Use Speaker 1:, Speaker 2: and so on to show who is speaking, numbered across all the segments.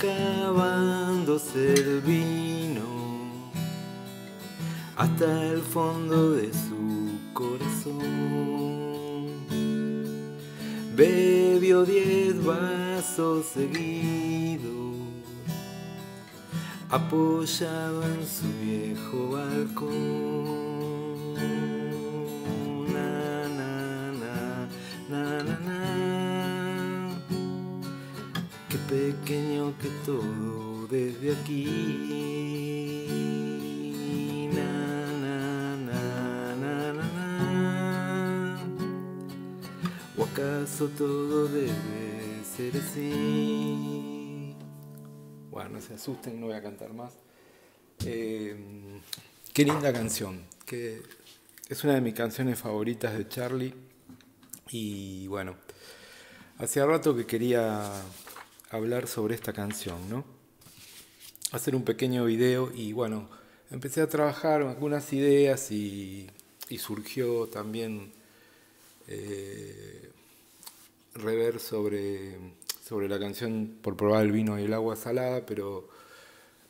Speaker 1: acabándose el vino hasta el fondo de su corazón. Bebió diez vasos seguidos, apoyado en su viejo balcón. que todo desde aquí. ¿O acaso todo debe ser así? Bueno, no se asusten, no voy a cantar más. Em, qué linda canción, que es una de mis canciones favoritas de Charlie. Y bueno, hacía rato que quería hablar sobre esta canción, ¿no? Hacer un pequeño video y bueno, empecé a trabajar algunas ideas y, surgió también eh, rever sobre, sobre la canción por probar el vino y el agua salada, pero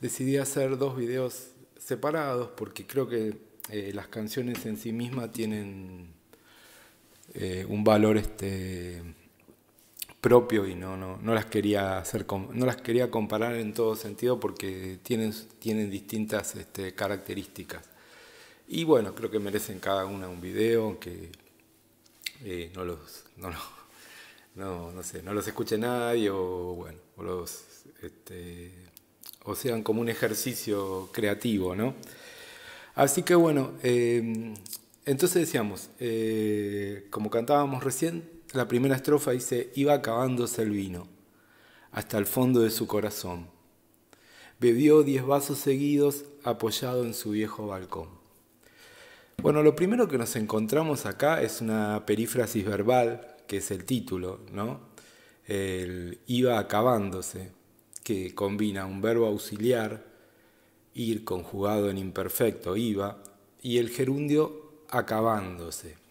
Speaker 1: decidí hacer dos videos separados porque creo que eh, las canciones en sí mismas tienen eh, un valor este propio y no, no, las quería hacer no las quería comparar en todo sentido porque tienen, tienen distintas este, características. Y bueno, creo que merecen cada una un video, aunque eh, no los no, los escuche nadie o bueno, los este, o sean como un ejercicio creativo, Así que bueno, em, entonces decíamos, eh, como cantábamos recién, la primera estrofa dice, iba acabándose el vino, hasta el fondo de su corazón. Bebió diez vasos seguidos apoyado en su viejo balcón. Bueno, lo primero que nos encontramos acá es una perífrasis verbal, que es el título, ¿no? El iba acabándose, que combina un verbo auxiliar, ir conjugado en imperfecto, iba, y el gerundio acabándose.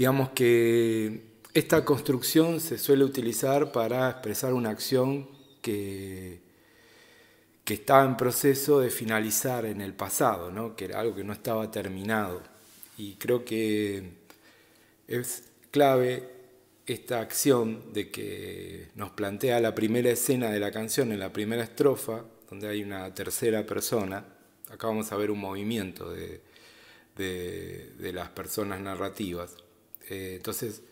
Speaker 1: Digamos que esta construcción se suele utilizar para expresar una acción que, que estaba en proceso de finalizar en el pasado, que era algo que no estaba terminado. Y creo que es clave esta acción de que nos plantea la primera escena de la canción en la primera estrofa, donde hay una tercera persona. Acá vamos a ver un movimiento de las personas narrativas. Eh, entonces,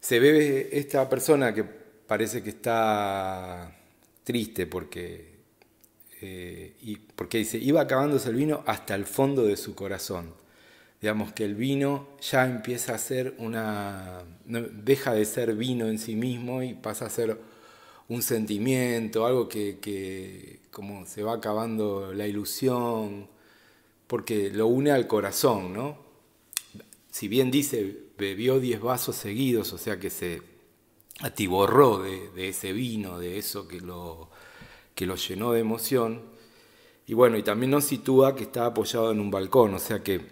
Speaker 1: se bebe esta persona que parece que está triste porque, eh, y porque dice, iba acabándose el vino hasta el fondo de su corazón. Digamos que el vino ya empieza a ser una... deja de ser vino en sí mismo y pasa a ser un sentimiento, algo que, que como se va acabando la ilusión, porque lo une al corazón, ¿no? si bien dice, bebió diez vasos seguidos, o sea que se atiborró de, ese vino, de eso que lo, que lo llenó de emoción. Y bueno, y también nos sitúa que está apoyado en un balcón, o sea que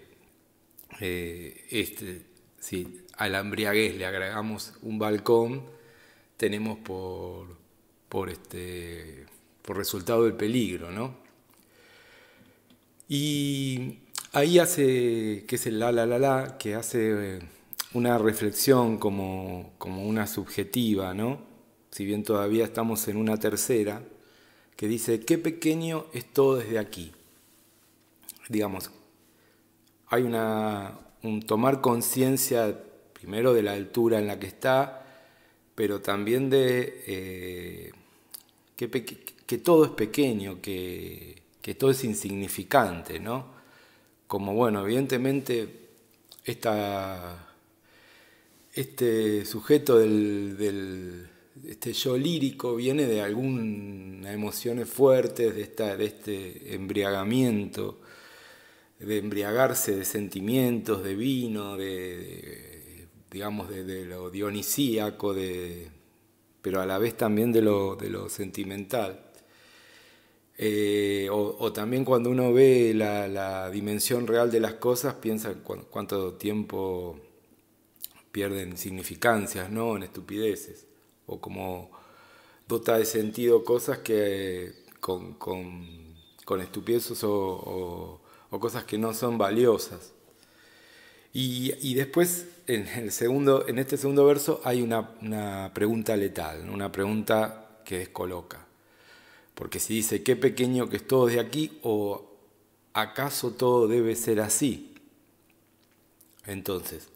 Speaker 1: eh, este, si a la embriaguez le agregamos un balcón, tenemos por, por, este, por resultado el peligro, ¿no? Y Ahí hace, que es el la la la la, que hace eh, una reflexión como, una subjetiva, ¿no? Si bien todavía estamos en una tercera, que dice, qué pequeño es todo desde aquí. Digamos, hay una, un tomar conciencia primero de la altura en la que está, pero también de eh, que, todo es pequeño, que todo es insignificante, ¿no? como bueno, evidentemente este sujeto del, este yo lírico viene de algunas emociones fuertes, de, este embriagamiento, de embriagarse de sentimientos, de vino, de, digamos, de, lo dionisíaco, de, pero a la vez también de lo, de lo sentimental. Eh, o, también cuando uno ve la, dimensión real de las cosas, piensa cuánto tiempo pierden significancias, ¿no? En estupideces. O como dota de sentido cosas que con, con, estupideces o, cosas que no son valiosas. Y, después, en, el segundo, en este segundo verso, hay una, una pregunta letal, una pregunta que descoloca. Porque si dice, qué pequeño que es todo de aquí, o acaso todo debe ser así. Entonces,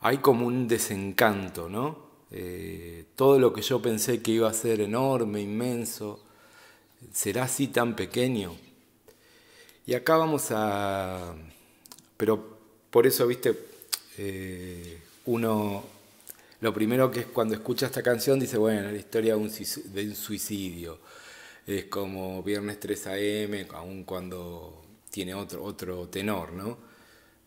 Speaker 1: hay como un desencanto, ¿no? Eh, todo lo que yo pensé que iba a ser enorme, inmenso, será así tan pequeño. Y acá vamos a... Pero por eso, viste, eh, uno... Lo primero que es cuando escucha esta canción dice, bueno, la historia de un suicidio es como Viernes 3 AM, aun cuando tiene otro, tenor, ¿no?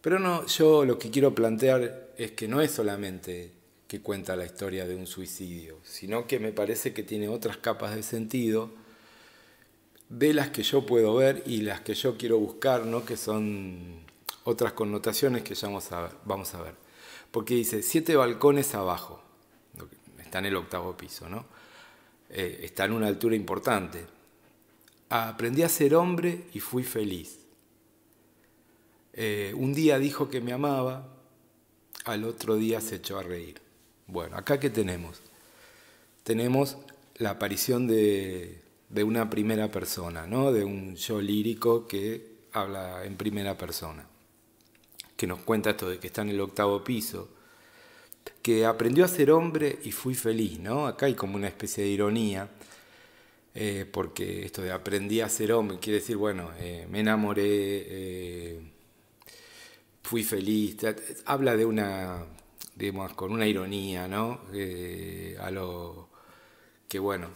Speaker 1: Pero no, yo lo que quiero plantear es que no es solamente que cuenta la historia de un suicidio, sino que me parece que tiene otras capas de sentido de las que yo puedo ver y las que yo quiero buscar, ¿no? que son otras connotaciones que ya vamos a, Vamos a ver. Porque dice, siete balcones abajo, está en el octavo piso, ¿no? Eh, está en una altura importante. Aprendí a ser hombre y fui feliz. Eh, un día dijo que me amaba, al otro día se echó a reír. Bueno, acá que tenemos. Tenemos la aparición de, una primera persona, ¿no? de un yo lírico que habla en primera persona, que nos cuenta esto de que está en el octavo piso, que aprendió a ser hombre y fui feliz, ¿no? Acá hay como una especie de ironía, eh, porque esto de aprendí a ser hombre quiere decir, bueno, eh, me enamoré, eh, fui feliz, habla de una, digamos, con una ironía, ¿no? a lo que, bueno,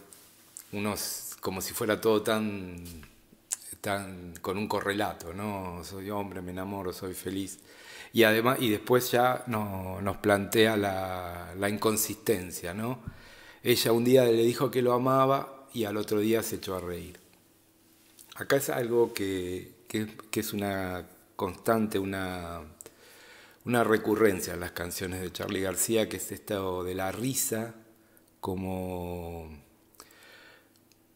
Speaker 1: unos, como si fuera todo tan, tan, con un correlato, ¿no? Soy hombre, me enamoro, soy feliz y además y después ya nos plantea la, inconsistencia, ¿no? Ella un día le dijo que lo amaba y al otro día se echó a reír. Acá es algo que, es una constante, una, una recurrencia en las canciones de Charlie García, que es esto de la risa como,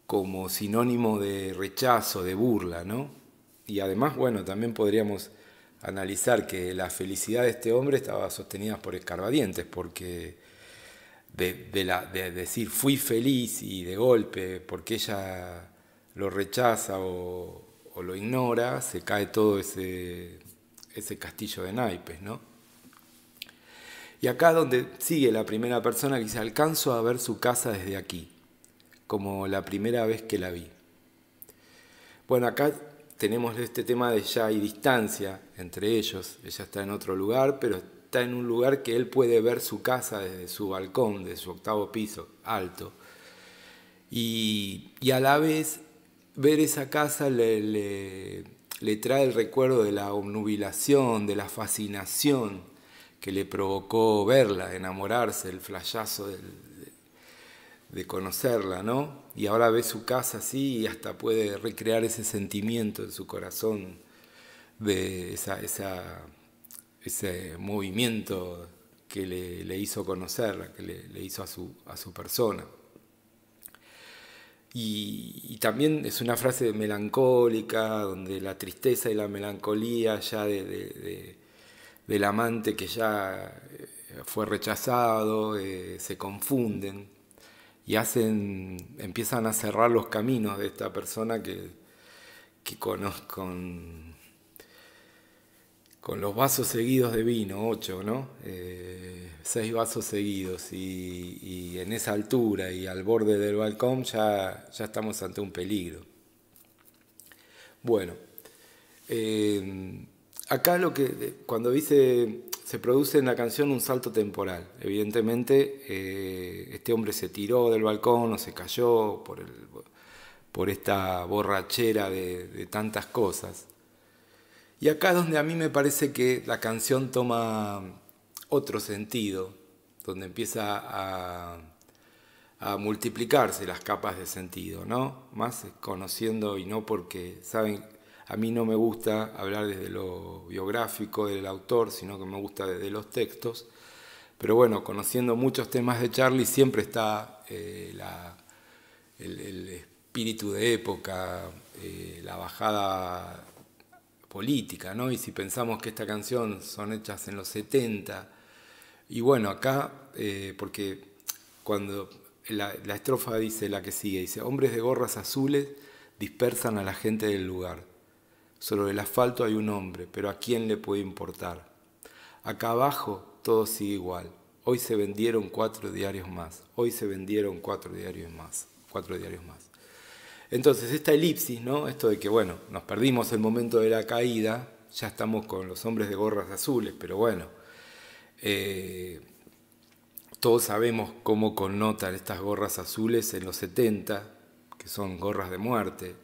Speaker 1: como sinónimo de rechazo, de burla, ¿no? Y además, bueno, también podríamos analizar que la felicidad de este hombre estaba sostenida por escarbadientes, porque de, decir fui feliz y de golpe, porque ella lo rechaza o, lo ignora, se cae todo ese, ese castillo de naipes, ¿no? Y acá donde sigue la primera persona que dice, alcanzó a ver su casa desde aquí, como la primera vez que la vi. Bueno, acá tenemos este tema de ya hay distancia entre ellos. Ella está en otro lugar, pero está en un lugar que él puede ver su casa desde su balcón, desde su octavo piso, alto. Y, a la vez, ver esa casa le, le, trae el recuerdo de la obnubilación, de la fascinación que le provocó verla, enamorarse, el flayazo del, de conocerla, ¿no? Y ahora ve su casa así y hasta puede recrear ese sentimiento en su corazón de ese movimiento que le, hizo conocerla, que le, hizo a su, a su persona. Y, también es una frase melancólica, donde la tristeza y la melancolía ya del amante que ya fue rechazado eh, se confunden y hacen, empiezan a cerrar los caminos de esta persona que, conozco con, los vasos seguidos de vino, ocho, ¿no? Eh, seis vasos seguidos y, en esa altura y al borde del balcón ya, ya estamos ante un peligro. Bueno, eh, acá lo que, cuando dice se produce en la canción un salto temporal. Evidentemente, eh, este hombre se tiró del balcón o se cayó por, por esta borrachera de, tantas cosas. Y acá es donde a mí me parece que la canción toma otro sentido, donde empieza a, multiplicarse las capas de sentido, ¿no? Más conociendo y no porque saben a mí no me gusta hablar desde lo biográfico del autor, sino que me gusta desde los textos. Pero bueno, conociendo muchos temas de Charlie, siempre está eh, el, espíritu de época, eh, la bajada política, ¿no? Y si pensamos que esta canción son hechas en los 70, y bueno, acá, eh, porque cuando la, la estrofa dice la que sigue, dice, hombres de gorras azules dispersan a la gente del lugar. Sobre el asfalto hay un hombre, pero ¿a quién le puede importar? Acá abajo todo sigue igual. Hoy se vendieron cuatro diarios más. Hoy se vendieron cuatro diarios más. Cuatro diarios más. Entonces, esta elipsis, ¿no? Esto de que, bueno, nos perdimos el momento de la caída, ya estamos con los hombres de gorras azules, pero bueno, eh, todos sabemos cómo connotan estas gorras azules en los 70, que son gorras de muerte,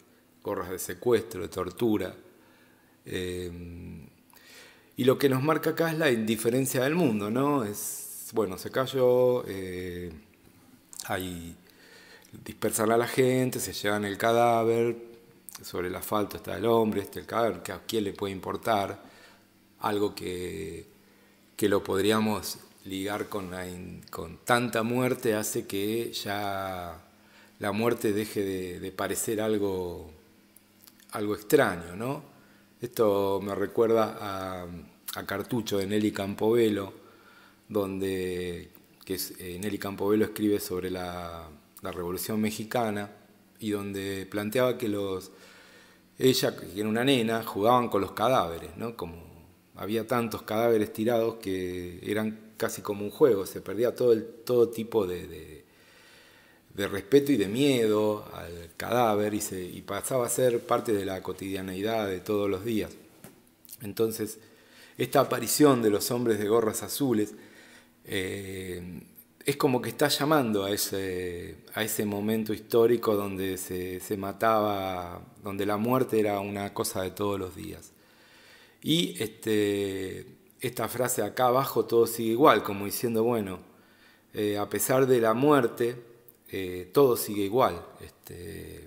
Speaker 1: gorras de secuestro, de tortura, Em, y lo que nos marca acá es la indiferencia del mundo, ¿no? Es, bueno, se cayó, eh, ahí dispersan a la gente, se llevan el cadáver, sobre el asfalto está el hombre, está el cadáver, a quién le puede importar algo que, que lo podríamos ligar con, con tanta muerte hace que ya la muerte deje de, de parecer algo, algo extraño, ¿no? Esto me recuerda a, Cartucho de Nelly Campovelo, donde que eh, Nelly Campovelo escribe sobre la, Revolución Mexicana y donde planteaba que los ella, que era una nena, jugaban con los cadáveres, ¿no? Como había tantos cadáveres tirados que eran casi como un juego, se perdía todo, el, todo tipo de de respeto y de miedo al cadáver y, pasaba a ser parte de la cotidianeidad de todos los días. Entonces, esta aparición de los hombres de gorras azules eh, es como que está llamando a ese, a ese momento histórico donde se, mataba, donde la muerte era una cosa de todos los días. Y este, esta frase acá abajo todo sigue igual, como diciendo, bueno, eh, a pesar de la muerte, eh, todo sigue igual. Este,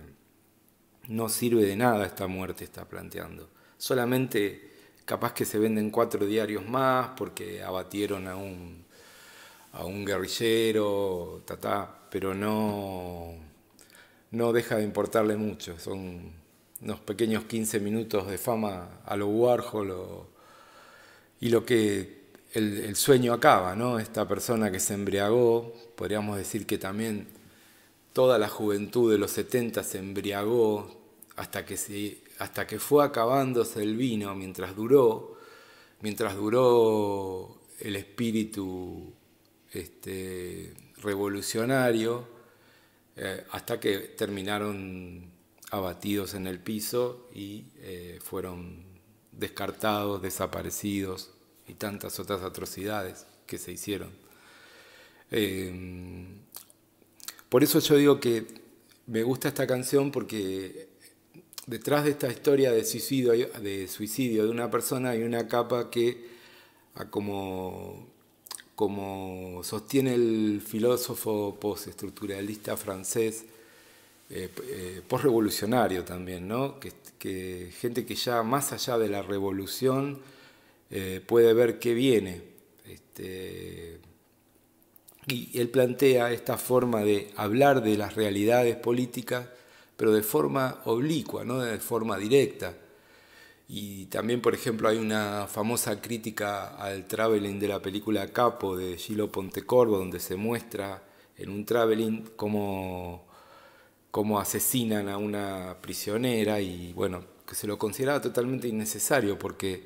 Speaker 1: no sirve de nada esta muerte, está planteando. Solamente capaz que se venden cuatro diarios más porque abatieron a un, a un guerrillero, pero no, no deja de importarle mucho. Son unos pequeños 15 minutos de fama a lo Warhol y lo que el, el sueño acaba, ¿no? Esta persona que se embriagó, podríamos decir que también Toda la juventud de los 70 se embriagó hasta que, hasta que fue acabándose el vino mientras duró, mientras duró el espíritu este, revolucionario, eh, hasta que terminaron abatidos en el piso y eh, fueron descartados, desaparecidos y tantas otras atrocidades que se hicieron. Eh, por eso yo digo que me gusta esta canción porque detrás de esta historia de suicidio, de suicidio de una persona hay una capa que, como, como sostiene el filósofo postestructuralista francés, eh, eh postrevolucionario también, ¿no? Que, gente que ya más allá de la revolución eh, puede ver qué viene. Este, y él plantea esta forma de hablar de las realidades políticas, pero de forma oblicua, no de forma directa. Y también, por ejemplo, hay una famosa crítica al traveling de la película Capo de Gilo Pontecorvo, donde se muestra en un traveling cómo, cómo asesinan a una prisionera y, bueno, que se lo consideraba totalmente innecesario porque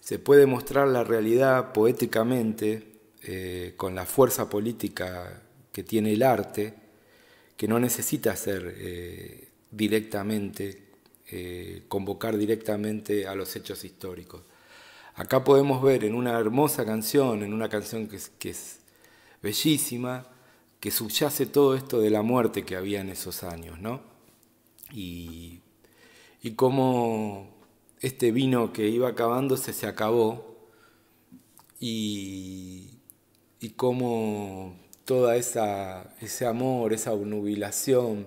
Speaker 1: se puede mostrar la realidad poéticamente eh, con la fuerza política que tiene el arte, que no necesita ser eh, directamente, eh, convocar directamente a los hechos históricos. Acá podemos ver en una hermosa canción, en una canción que es, bellísima, que subyace todo esto de la muerte que había en esos años, ¿no? Y, cómo este vino que iba acabándose se acabó y, y cómo toda esa, ese amor, esa obnubilación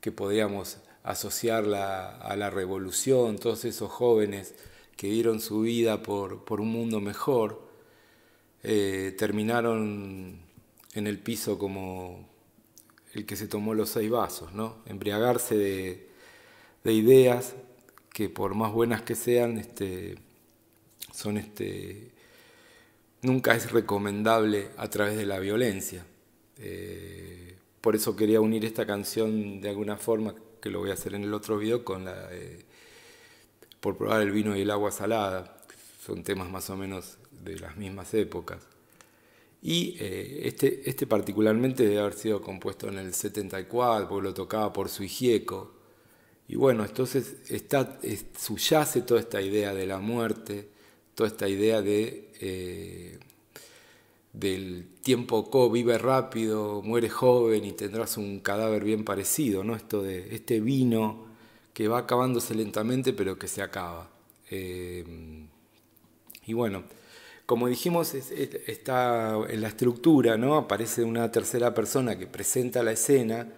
Speaker 1: que podíamos asociarla a la revolución, todos esos jóvenes que dieron su vida por, un mundo mejor, eh, terminaron en el piso como el que se tomó los seis vasos, ¿no? embriagarse de, de ideas que por más buenas que sean, este, son este, nunca es recomendable a través de la violencia. Eh, por eso quería unir esta canción de alguna forma, que lo voy a hacer en el otro video, con la Por probar el vino y el agua salada. Son temas más o menos de las mismas épocas. Y eh, este, este, particularmente debe haber sido compuesto en el 74, porque lo tocaba por Suigieco. Y bueno, entonces está, subyace toda esta idea de la muerte, toda esta idea de, eh, del tiempo co, vive rápido, muere joven y tendrás un cadáver bien parecido, ¿no? Esto de este vino que va acabándose lentamente pero que se acaba. Eh, y bueno, como dijimos, está en la estructura, ¿no? Aparece una tercera persona que presenta la escena,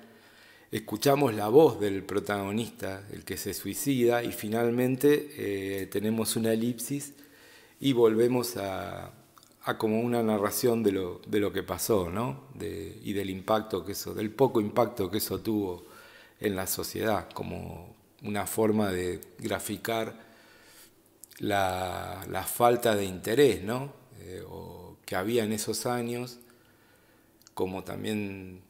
Speaker 1: escuchamos la voz del protagonista, el que se suicida, y finalmente eh, tenemos una elipsis y volvemos a, como una narración de lo, que pasó, ¿no? y del impacto que eso, del poco impacto que eso tuvo en la sociedad, como una forma de graficar la, falta de interés, ¿no? Eh, que había en esos años, como también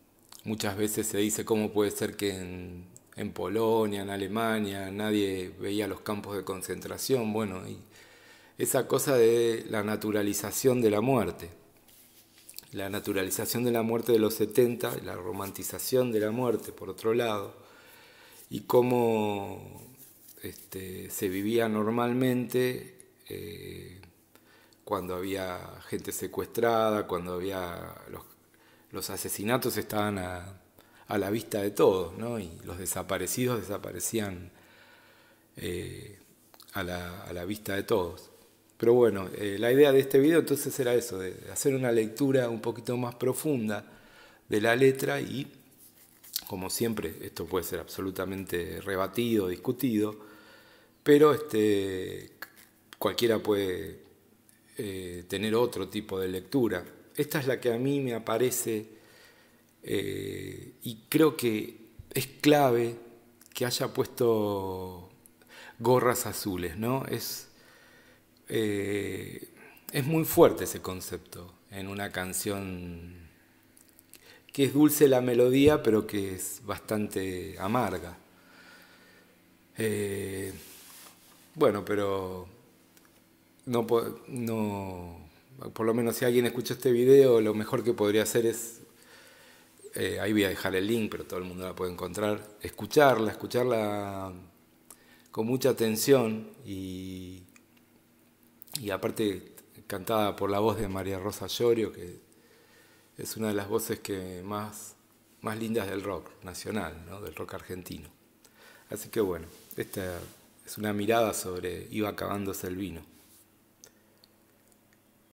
Speaker 1: muchas veces se dice cómo puede ser que en, Polonia, en Alemania, nadie veía los campos de concentración, bueno, esa cosa de la naturalización de la muerte. La naturalización de la muerte de los 70, la romantización de la muerte, por otro lado, y cómo este, se vivía normalmente eh, cuando había gente secuestrada, cuando había los, asesinatos estaban a, la vista de todos, y los desaparecidos desaparecían eh, a la vista de todos. Pero bueno, eh, la idea de este video entonces era eso, de hacer una lectura un poquito más profunda de la letra y, como siempre, esto puede ser absolutamente rebatido, discutido, pero este, cualquiera puede eh, tener otro tipo de lectura. Esta es la que a mí me aparece eh, y creo que es clave que haya puesto gorras azules, ¿no? Es, eh, es muy fuerte ese concepto en una canción que es dulce la melodía, pero que es bastante amarga. Eh, bueno, pero no, no, por lo menos si alguien escucha este video, lo mejor que podría hacer es, eh, ahí voy a dejar el link, pero todo el mundo la puede encontrar, escucharla, escucharla con mucha atención y y aparte cantada por la voz de María Rosa Llorio, que es una de las voces que más, más lindas del rock nacional, del rock argentino. Así que bueno, esta es una mirada sobre Iba acabándose el vino.